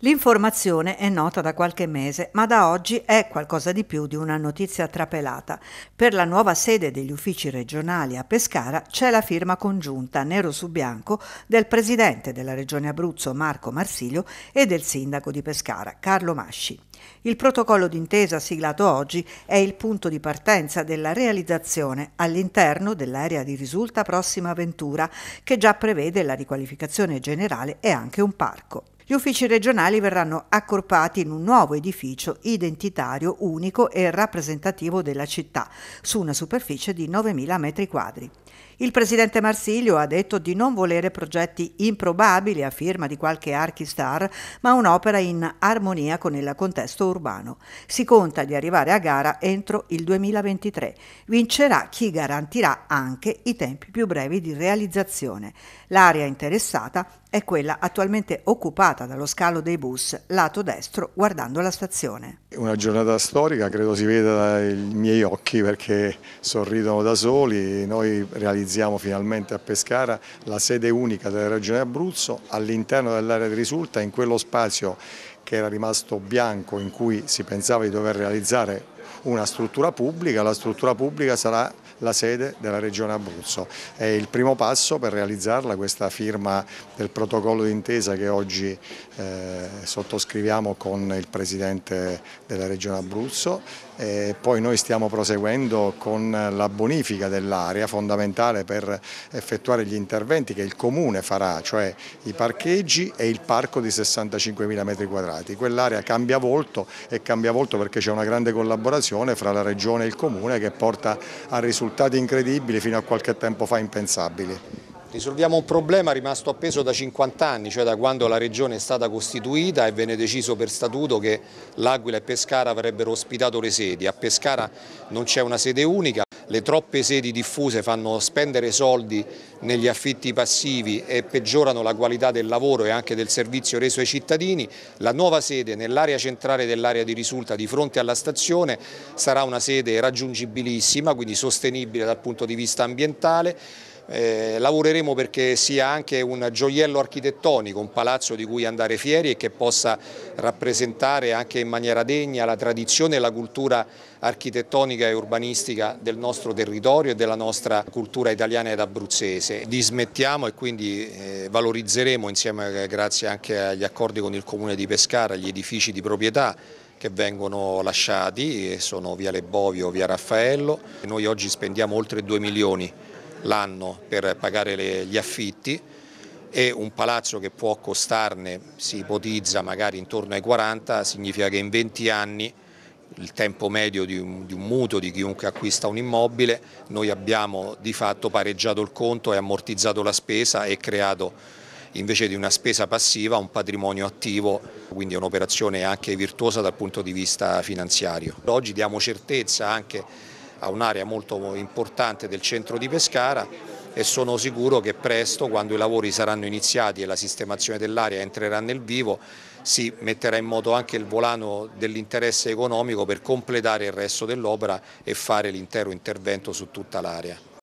L'informazione è nota da qualche mese, ma da oggi è qualcosa di più di una notizia trapelata. Per la nuova sede degli uffici regionali a Pescara c'è la firma congiunta, nero su bianco, del presidente della Regione Abruzzo Marco Marsilio e del sindaco di Pescara Carlo Masci. Il protocollo d'intesa siglato oggi è il punto di partenza della realizzazione all'interno dell'area di risulta prossima Ventura, che già prevede la riqualificazione generale e anche un parco. Gli uffici regionali verranno accorpati in un nuovo edificio identitario unico e rappresentativo della città, su una superficie di 9.000 m2. Il presidente Marsilio ha detto di non volere progetti improbabili a firma di qualche archistar, ma un'opera in armonia con il contesto urbano. Si conta di arrivare a gara entro il 2023. Vincerà chi garantirà anche i tempi più brevi di realizzazione. L'area interessata è quella attualmente occupata dallo scalo dei bus, lato destro, guardando la stazione. Una giornata storica, credo si veda dai miei occhi perché sorridono da soli, noi realizziamo finalmente a Pescara la sede unica della Regione Abruzzo all'interno dell'area di risulta in quello spazio che era rimasto bianco in cui si pensava di dover realizzare una struttura pubblica, la struttura pubblica sarà la sede della Regione Abruzzo. È il primo passo per realizzarla questa firma del protocollo d'intesa che oggi eh, sottoscriviamo con il Presidente della Regione Abruzzo e poi noi stiamo proseguendo con la bonifica dell'area fondamentale per effettuare gli interventi che il Comune farà, cioè i parcheggi e il parco di 65.000 metri quadrati. Quell'area cambia volto e cambia volto perché c'è una grande collaborazione fra la Regione e il Comune che porta a risultati incredibili fino a qualche tempo fa impensabili. Risolviamo un problema rimasto appeso da 50 anni, cioè da quando la regione è stata costituita e venne deciso per statuto che l'Aquila e Pescara avrebbero ospitato le sedi. A Pescara non c'è una sede unica, le troppe sedi diffuse fanno spendere soldi negli affitti passivi e peggiorano la qualità del lavoro e anche del servizio reso ai cittadini. La nuova sede nell'area centrale dell'area di risulta di fronte alla stazione sarà una sede raggiungibilissima, quindi sostenibile dal punto di vista ambientale eh, lavoreremo perché sia anche un gioiello architettonico, un palazzo di cui andare fieri e che possa rappresentare anche in maniera degna la tradizione e la cultura architettonica e urbanistica del nostro territorio e della nostra cultura italiana ed abruzzese. Dismettiamo e quindi eh, valorizzeremo insieme eh, grazie anche agli accordi con il Comune di Pescara gli edifici di proprietà che vengono lasciati, eh, sono via Lebovio, Via Raffaello. Noi oggi spendiamo oltre 2 milioni l'anno per pagare le, gli affitti e un palazzo che può costarne, si ipotizza magari intorno ai 40, significa che in 20 anni il tempo medio di un, di un, mutuo di chiunque acquista un immobile, noi abbiamo di fatto pareggiato il conto e ammortizzato la spesa e creato invece di una spesa passiva un patrimonio attivo, quindi è un'operazione anche virtuosa dal punto di vista finanziario. Oggi diamo certezza anche a un'area molto importante del centro di Pescara e sono sicuro che presto, quando i lavori saranno iniziati e la sistemazione dell'area entrerà nel vivo, si metterà in moto anche il volano dell'interesse economico per completare il resto dell'opera e fare l'intero intervento su tutta l'area.